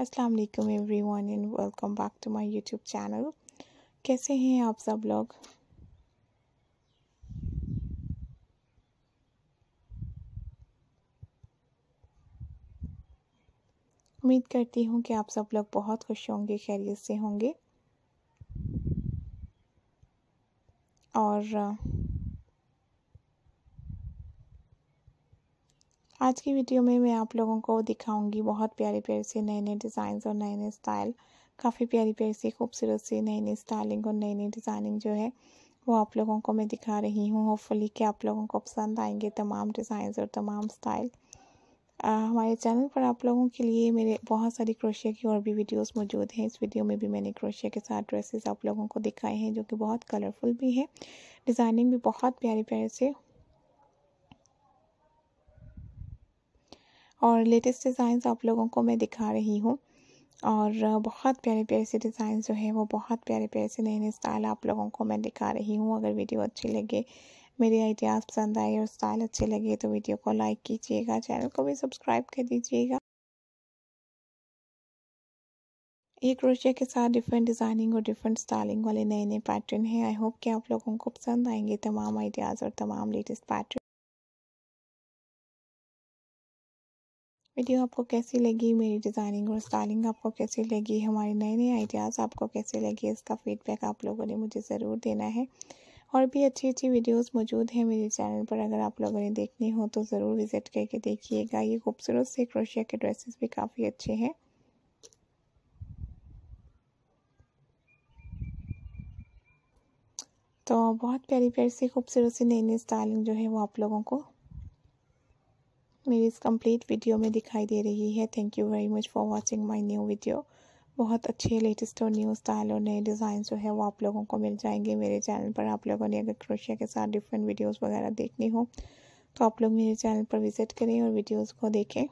अस्सलाम वालेकुम everyone and welcome back to my YouTube channel कैसे हैं आप सब लोग उम्मीद करती हूँ कि आप सब लोग बहुत खुश होंगे खैरियत से होंगे और आज की वीडियो में मैं आप लोगों को दिखाऊंगी बहुत प्यारे प्यारे से नए नए डिज़ाइन और नए नए स्टाइल काफ़ी प्यारी प्यारी सी खूबसूरत सी नई नई स्टाइलिंग और नई नई डिज़ाइनिंग जो है वो आप लोगों को मैं दिखा रही हूँ होपफुली कि आप लोगों को पसंद आएंगे तमाम डिज़ाइन और तमाम स्टाइल आ, हमारे चैनल पर आप लोगों के लिए मेरे बहुत सारी क्रोशिया की और भी वीडियोस मौजूद हैं इस वीडियो में भी मैंने क्रोशिया के साथ ड्रेसेस आप लोगों को दिखाए हैं जो कि बहुत कलरफुल भी हैं डिज़ाइनिंग भी बहुत प्यारे प्यारे से और लेटेस्ट डिज़ाइंस आप लोगों को मैं दिखा रही हूँ और बहुत प्यारे प्यारे से डिज़ाइन जो है वो बहुत प्यारे प्यारे से नए नए स्टाइल आप लोगों को मैं दिखा रही हूँ अगर वीडियो अच्छी लगे मेरे आइडियाज़ पसंद आए और स्टाइल अच्छे लगे तो वीडियो को लाइक कीजिएगा चैनल को भी सब्सक्राइब कर दीजिएगा ये क्रोशिया के साथ डिफरेंट डिज़ाइनिंग और डिफरेंट स्टाइलिंग वाले नए नए पैटर्न हैं आई होप कि आप लोगों को पसंद आएंगे तमाम आइडियाज़ और तमाम लेटेस्ट पैटर्न वीडियो आपको कैसी लगी मेरी डिज़ाइनिंग और स्टाइलिंग आपको कैसी लगी हमारे नए नए आइडियाज़ आपको कैसे लगे इसका फीडबैक आप लोगों ने मुझे ज़रूर देना है और भी अच्छी अच्छी वीडियोस मौजूद हैं मेरे चैनल पर अगर आप लोगों ने देखनी हो तो ज़रूर विज़िट करके देखिएगा ये खूबसूरत से क्रोशिया के ड्रेसेस भी काफ़ी अच्छे हैं तो बहुत प्यारी प्यारी सी खूबसूरत सी नई नई स्टाइलिंग जो है वो आप लोगों को मेरी इस कंप्लीट वीडियो में दिखाई दे रही है thank you very much for watching my new video बहुत अच्छे लेटेस्ट और न्यू स्टाइल और नए डिज़ाइन जो है वो आप लोगों को मिल जाएंगे मेरे चैनल पर आप लोगों ने अगर क्रोशिया के साथ डिफरेंट वीडियोज़ वगैरह देखनी हो तो आप लोग मेरे चैनल पर विज़िट करें और वीडियोज़ को देखें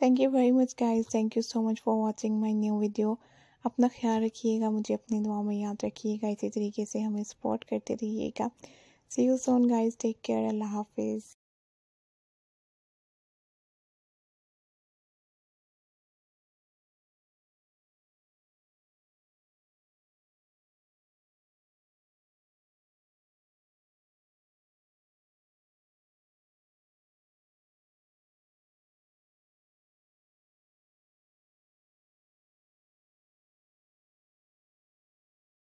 thank you very much guys thank you so much for watching my new video अपना ख्याल रखिएगा मुझे अपनी दुआ में याद रखिएगा इसी तरीके से हमें सपोर्ट करते रहिएगा see you soon guys take care अल्लाह हाफिज़